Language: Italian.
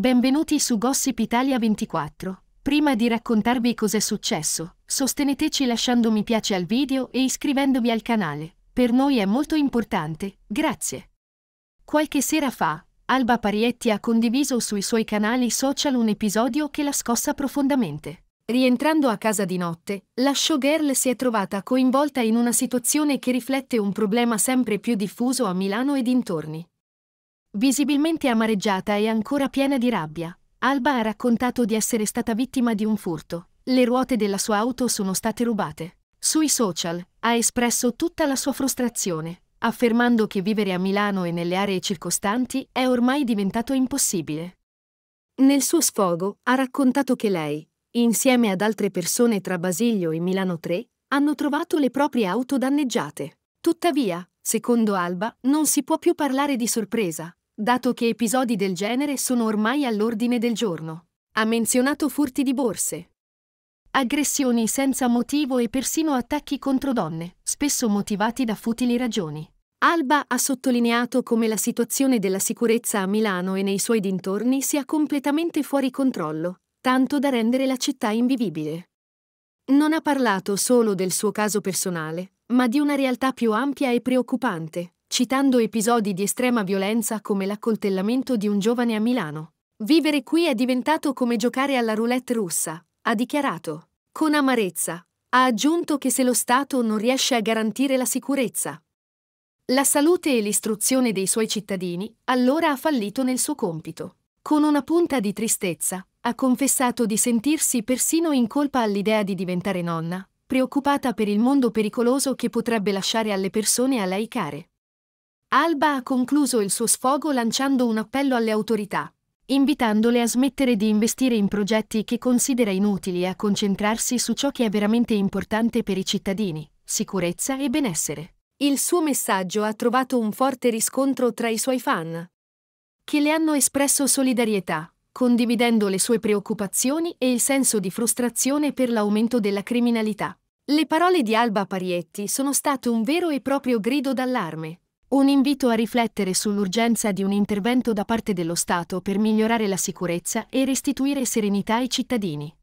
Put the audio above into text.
Benvenuti su Gossip Italia 24. Prima di raccontarvi cos'è successo, sosteneteci lasciando mi piace al video e iscrivendovi al canale. Per noi è molto importante, grazie. Qualche sera fa, Alba Parietti ha condiviso sui suoi canali social un episodio che l'ha scossa profondamente. Rientrando a casa di notte, la showgirl si è trovata coinvolta in una situazione che riflette un problema sempre più diffuso a Milano e dintorni. Visibilmente amareggiata e ancora piena di rabbia, Alba ha raccontato di essere stata vittima di un furto. Le ruote della sua auto sono state rubate. Sui social ha espresso tutta la sua frustrazione, affermando che vivere a Milano e nelle aree circostanti è ormai diventato impossibile. Nel suo sfogo ha raccontato che lei, insieme ad altre persone tra Basilio e Milano 3, hanno trovato le proprie auto danneggiate. Tuttavia, secondo Alba, non si può più parlare di sorpresa, dato che episodi del genere sono ormai all'ordine del giorno. Ha menzionato furti di borse, aggressioni senza motivo e persino attacchi contro donne, spesso motivati da futili ragioni. Alba ha sottolineato come la situazione della sicurezza a Milano e nei suoi dintorni sia completamente fuori controllo, tanto da rendere la città invivibile. Non ha parlato solo del suo caso personale, ma di una realtà più ampia e preoccupante, citando episodi di estrema violenza come l'accoltellamento di un giovane a Milano. Vivere qui è diventato come giocare alla roulette russa, ha dichiarato. Con amarezza, ha aggiunto che se lo Stato non riesce a garantire la sicurezza, la salute e l'istruzione dei suoi cittadini, allora ha fallito nel suo compito. Con una punta di tristezza, ha confessato di sentirsi persino in colpa all'idea di diventare nonna, preoccupata per il mondo pericoloso che potrebbe lasciare alle persone a lei care. Alba ha concluso il suo sfogo lanciando un appello alle autorità, invitandole a smettere di investire in progetti che considera inutili e a concentrarsi su ciò che è veramente importante per i cittadini, sicurezza e benessere. Il suo messaggio ha trovato un forte riscontro tra i suoi fan, che le hanno espresso solidarietà, condividendo le sue preoccupazioni e il senso di frustrazione per l'aumento della criminalità. Le parole di Alba Parietti sono state un vero e proprio grido d'allarme, un invito a riflettere sull'urgenza di un intervento da parte dello Stato per migliorare la sicurezza e restituire serenità ai cittadini.